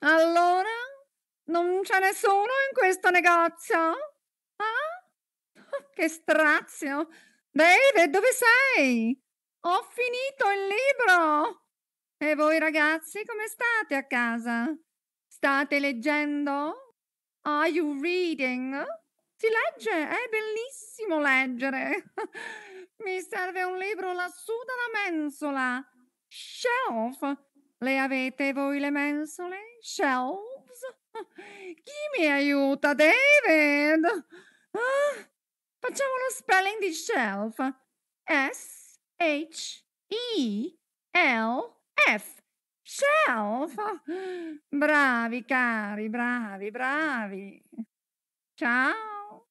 Allora? Non c'è nessuno in questo negozio? Ah? Oh, che strazio! David, dove sei? Ho finito il libro! E voi ragazzi, come state a casa? State leggendo? Are you reading? Si legge, è bellissimo leggere. Mi serve un libro lassù dalla mensola. Shelf, le avete voi le mensole? shelves? Chi mi aiuta, David? Ah, facciamo lo spelling di shelf. S-H-E-L-F. Shelf. Bravi, cari, bravi, bravi. Ciao.